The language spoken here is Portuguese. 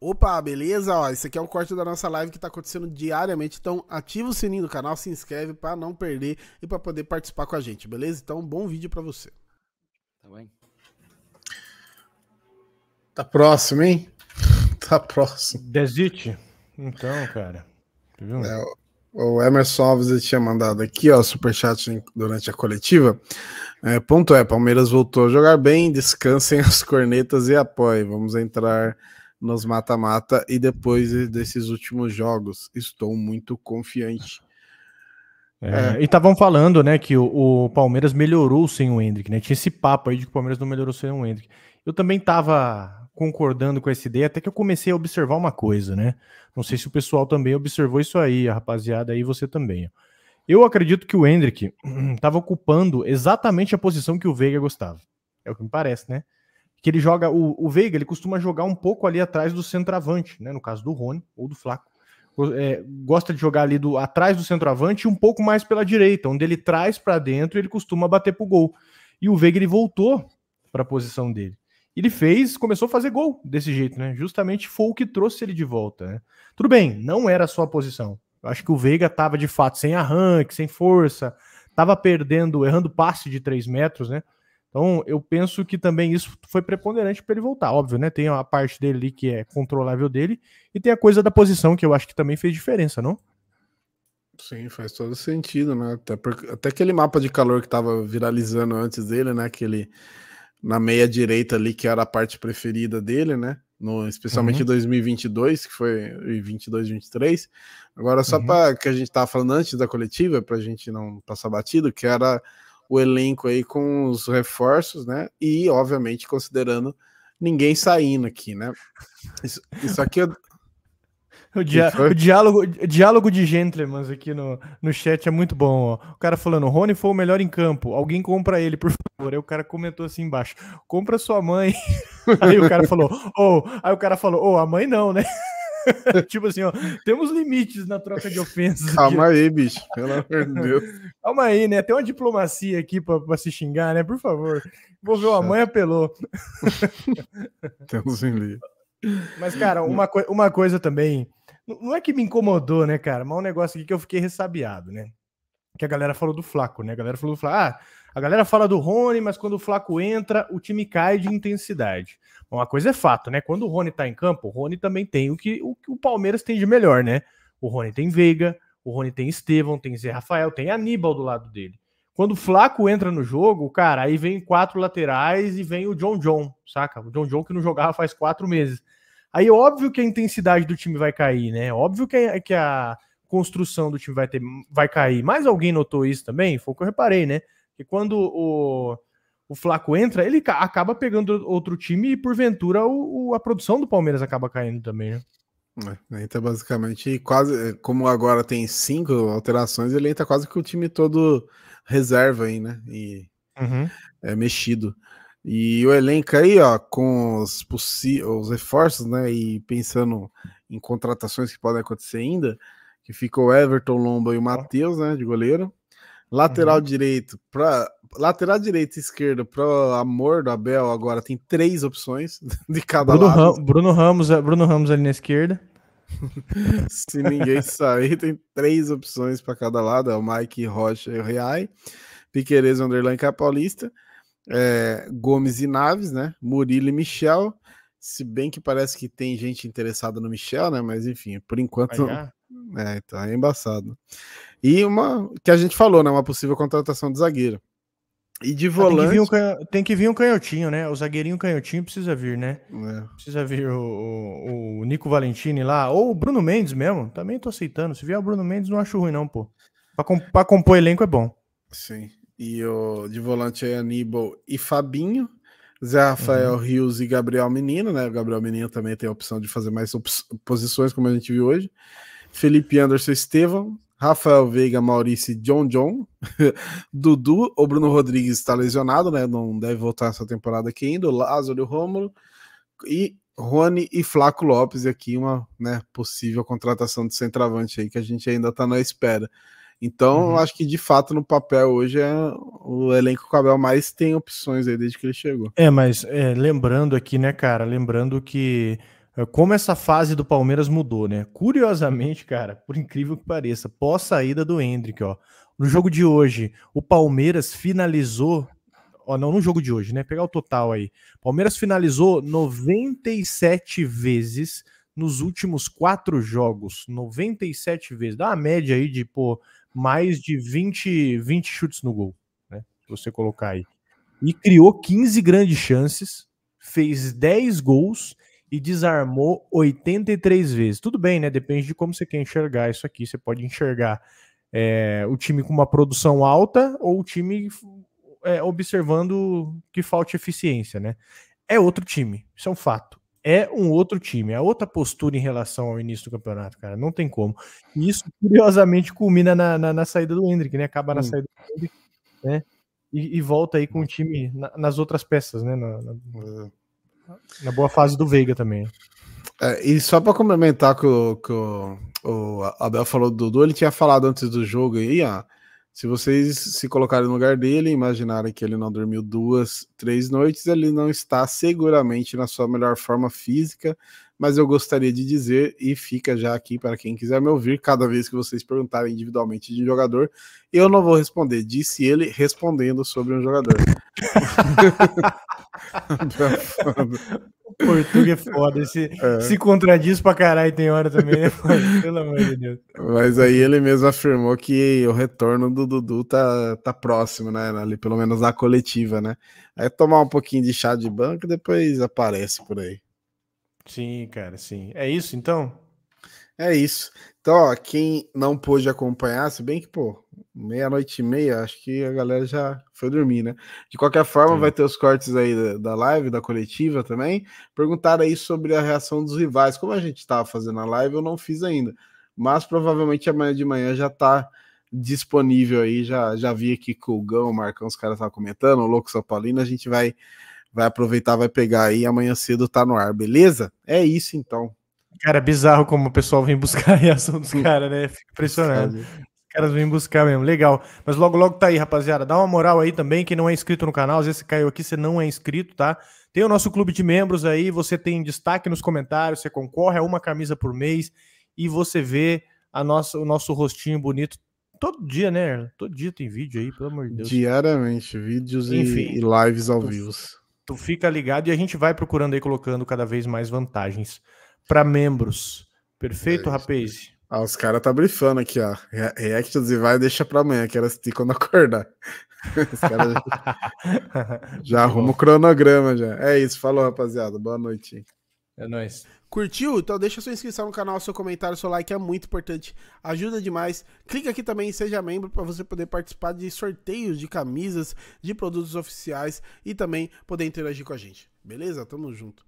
Opa, beleza? Ó, esse aqui é o corte da nossa live que está acontecendo diariamente, então ativa o sininho do canal, se inscreve para não perder e para poder participar com a gente, beleza? Então, bom vídeo para você. Tá bem. Tá próximo, hein? Tá próximo. Desite. Então, cara. Tá é, o Emerson Alves tinha mandado aqui, ó, superchat durante a coletiva. É, ponto é, Palmeiras voltou a jogar bem, descansem as cornetas e apoiem. Vamos entrar nos mata-mata e depois desses últimos jogos. Estou muito confiante. É, é. E estavam falando, né, que o, o, Palmeiras melhorou sem o Hendrick, né? Tinha esse papo aí de que o Palmeiras não melhorou sem o Hendrick. Eu também estava concordando com essa ideia, até que eu comecei a observar uma coisa, né? Não sei se o pessoal também observou isso aí, a rapaziada, aí você também. Eu acredito que o Hendrick estava ocupando exatamente a posição que o Veiga gostava. É o que me parece, né? que ele joga o, o Veiga, ele costuma jogar um pouco ali atrás do centroavante, né? No caso do Rony ou do Flaco. É, gosta de jogar ali do, atrás do centroavante e um pouco mais pela direita, onde ele traz para dentro e ele costuma bater pro gol. E o Veiga ele voltou para a posição dele. Ele fez, começou a fazer gol desse jeito, né? Justamente foi o que trouxe ele de volta, né? Tudo bem, não era a sua posição. Eu acho que o Veiga tava de fato sem arranque, sem força, tava perdendo, errando passe de 3 metros, né? Então, eu penso que também isso foi preponderante para ele voltar. Óbvio, né? Tem a parte dele ali que é controlável dele e tem a coisa da posição que eu acho que também fez diferença, não? Sim, faz todo sentido, né? Até, porque, até aquele mapa de calor que estava viralizando antes dele, né? Aquele na meia direita ali que era a parte preferida dele, né? No, especialmente uhum. 2022, que foi 22, 23. Agora, só uhum. para que a gente estava falando antes da coletiva, para a gente não passar batido, que era o elenco aí com os reforços, né? E, obviamente, considerando ninguém saindo aqui, né? Isso, isso aqui eu... O, dia, o diálogo, diálogo de gentlemans aqui no, no chat é muito bom. Ó. O cara falando, Rony foi o melhor em campo. Alguém compra ele, por favor. Aí o cara comentou assim embaixo: compra sua mãe. aí o cara falou, ou oh. aí o cara falou, ou oh, a mãe não, né? tipo assim, ó, temos limites na troca de ofensas. Calma aqui. aí, bicho, pelo amor de Deus. Calma aí, né? Tem uma diplomacia aqui pra, pra se xingar, né? Por favor. Vou ver, a mãe apelou. temos em limite. Mas, cara, uma, co uma coisa também. Não é que me incomodou, né, cara? Mas é um negócio aqui que eu fiquei ressabiado, né? que a galera falou do Flaco, né? A galera falou do Flaco. Ah, a galera fala do Rony, mas quando o Flaco entra, o time cai de intensidade. uma coisa é fato, né? Quando o Rony tá em campo, o Rony também tem o que o, que o Palmeiras tem de melhor, né? O Rony tem Veiga, o Rony tem Estevão, tem Zé Rafael, tem Aníbal do lado dele. Quando o Flaco entra no jogo, cara, aí vem quatro laterais e vem o John John, saca? O John John que não jogava faz quatro meses. Aí óbvio que a intensidade do time vai cair, né? Óbvio que a, que a construção do time vai, ter, vai cair. Mais alguém notou isso também? Foi o que eu reparei, né? Que quando o, o Flaco entra, ele acaba pegando outro time e, porventura, o, o a produção do Palmeiras acaba caindo também, né? É, entra basicamente quase, como agora tem cinco alterações, ele entra quase que o time todo reserva aí, né? E uhum. é mexido. E o elenco aí, ó, com os, os reforços, né? E pensando em contratações que podem acontecer ainda, que ficou Everton, Lomba e o Matheus, né, de goleiro. Lateral uhum. direito para lateral direito e esquerda para amor do Abel agora tem três opções de cada Bruno lado. Ram, Bruno Ramos, é, Bruno Ramos ali na esquerda. Se ninguém sair, tem três opções para cada lado: é o Mike Rocha e o Reai, Piqueires, Underline e Paulista, é, Gomes e Naves, né? Murilo e Michel. Se bem que parece que tem gente interessada no Michel, né? Mas enfim, por enquanto. É, então é embaçado. E uma que a gente falou, né? Uma possível contratação de zagueiro. E de volante. Ah, tem, que um, tem que, vir um canhotinho, né? O zagueirinho canhotinho precisa vir, né? É. Precisa vir o, o, o, Nico Valentini lá, ou o Bruno Mendes mesmo. Também tô aceitando. Se vier o Bruno Mendes, não acho ruim, não, pô. Pra, com, pra compor elenco é bom. Sim. E o de volante é Aníbal e Fabinho. Zé Rafael uhum. Rios e Gabriel Menino, né? O Gabriel Menino também tem a opção de fazer mais posições, como a gente viu hoje. Felipe Anderson Estevam, Rafael Veiga, Maurício John John, Dudu, o Bruno Rodrigues está lesionado, né? Não deve voltar essa temporada aqui ainda, Lázaro Rômulo e Rony e Flaco Lopes aqui uma, né, possível contratação de centroavante aí que a gente ainda está na espera. Então, uhum. acho que de fato no papel hoje é o elenco que o Abel mais tem opções aí desde que ele chegou. É, mas é, lembrando aqui, né, cara, lembrando que é, como essa fase do Palmeiras mudou, né? Curiosamente, cara, por incrível que pareça, pós saída do Hendrick, ó. No jogo de hoje, o Palmeiras finalizou. Ó, não, no jogo de hoje, né? Pegar o total aí. Palmeiras finalizou 97 vezes nos últimos quatro jogos. 97 vezes. Dá uma média aí de, pô, mais de 20, 20 chutes no gol, né? Se você colocar aí. E criou 15 grandes chances, fez 10 gols e desarmou 83 vezes. Tudo bem, né? Depende de como você quer enxergar isso aqui. Você pode enxergar é, o time com uma produção alta ou o time é, observando que falta eficiência, né? É outro time, isso é um fato. É um outro time, é outra postura em relação ao início do campeonato, cara. Não tem como. E isso, curiosamente, culmina na, na, na saída do Hendrick, né? Acaba na hum. saída do Hendrick, né? E, e, volta aí com o time na, nas outras peças, né? Na, na boa fase do Veiga também. É, e só para complementar que, o, o, Abel falou do Dudu, ele tinha falado antes do jogo aí, ah, se vocês se colocarem no lugar dele e imaginarem que ele não dormiu duas, três noites, ele não está seguramente na sua melhor forma física, mas eu gostaria de dizer, e fica já aqui para quem quiser me ouvir, cada vez que vocês perguntarem individualmente de jogador, eu não vou responder, disse ele respondendo sobre um jogador. o é foda. Se, é. se contradiz pra caralho, tem hora também, né? Pelo amor de Deus. Mas aí ele mesmo afirmou que o retorno do Dudu tá, tá próximo, né? Ali, pelo menos na coletiva, né? Aí tomar um pouquinho de chá de banco e depois aparece por aí. Sim, cara, sim. É isso então? É isso. Então, ó, quem não pôde acompanhar, se bem que, pô, meia-noite e meia, acho que a galera já foi dormir, né? De qualquer forma, Sim. vai ter os cortes aí da, da, live, da coletiva também. Perguntaram aí sobre a reação dos rivais. Como a gente estava fazendo a live, eu não fiz ainda. Mas provavelmente amanhã de manhã já está disponível aí. Já, já vi aqui com o Gão, o Marcão, os caras estavam comentando, o Louco São Paulino, a gente vai, vai aproveitar, vai pegar aí. Amanhã cedo tá no ar, beleza? É isso então. Cara, é bizarro como o pessoal vem buscar a reação dos caras, né? Fico impressionado caras vêm buscar mesmo, legal. Mas logo, logo tá aí, rapaziada. Dá uma moral aí também, quem não é inscrito no canal, às vezes você caiu aqui, você não é inscrito, tá? Tem o nosso clube de membros aí, você tem destaque nos comentários, você concorre a uma camisa por mês e você vê a nossa, o nosso rostinho bonito todo dia, né? Todo dia tem vídeo aí, pelo amor de Deus. Diariamente, vídeos Enfim, e, lives ao vivo. Tu fica ligado e a gente vai procurando aí, colocando cada vez mais vantagens para membros. Perfeito, é rapaz? Ah, os caras tá brifando aqui, ó. React e vai deixa pra amanhã, quero assistir quando acordar. Os caras já, já arruma o cronograma já. É isso, falou, rapaziada. Boa noite. É nóis. Curtiu? Então deixa sua inscrição no canal, seu comentário, seu like é muito importante, ajuda demais. Clica aqui também em seja membro para você poder participar de sorteios de camisas, de produtos oficiais e também poder interagir com a gente. Beleza? Tamo junto.